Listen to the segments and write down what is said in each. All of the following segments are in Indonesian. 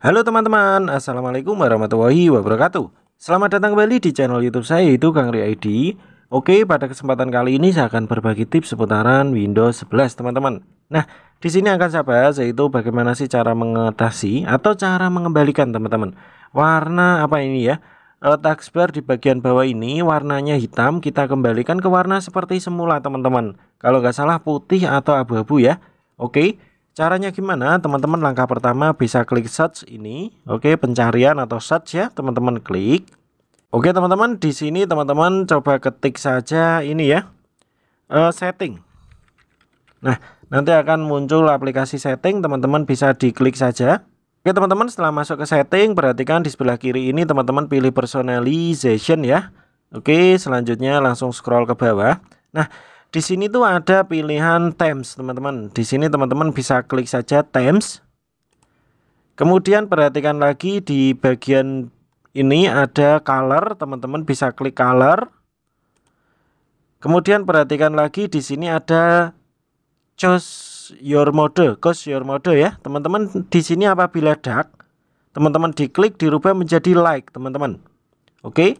Halo teman-teman, Assalamualaikum warahmatullahi wabarakatuh Selamat datang kembali di channel youtube saya yaitu Kang Ri ID Oke, pada kesempatan kali ini saya akan berbagi tips seputaran Windows 11 teman-teman Nah, di sini akan saya bahas yaitu bagaimana sih cara mengatasi atau cara mengembalikan teman-teman Warna apa ini ya? E, eh, Taskbar di bagian bawah ini warnanya hitam kita kembalikan ke warna seperti semula teman-teman Kalau nggak salah putih atau abu-abu ya Oke, Caranya gimana? Teman-teman langkah pertama bisa klik search ini. Oke, pencarian atau search ya, teman-teman klik. Oke, teman-teman, di sini teman-teman coba ketik saja ini ya. Uh, setting. Nah, nanti akan muncul aplikasi setting, teman-teman bisa diklik saja. Oke, teman-teman, setelah masuk ke setting, perhatikan di sebelah kiri ini teman-teman pilih personalization ya. Oke, selanjutnya langsung scroll ke bawah. Nah, di sini tuh ada pilihan Thames, e teman-teman. Di sini teman-teman bisa klik saja Thames. E Kemudian perhatikan lagi di bagian ini ada color, teman-teman bisa klik color. Kemudian perhatikan lagi di sini ada choose your mode, choose your mode ya. Teman-teman di sini apabila dark, teman-teman diklik dirubah menjadi like, teman-teman. Oke. Okay?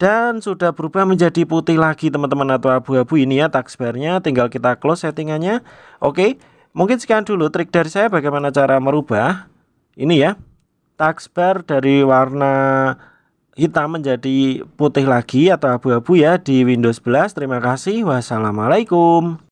dan sudah berubah menjadi putih lagi teman-teman atau abu-abu ini ya taksbarnya tinggal kita close settingannya oke mungkin sekian dulu trik dari saya bagaimana cara merubah ini ya taksbar dari warna hitam menjadi putih lagi atau abu-abu ya di Windows 11 terima kasih wassalamualaikum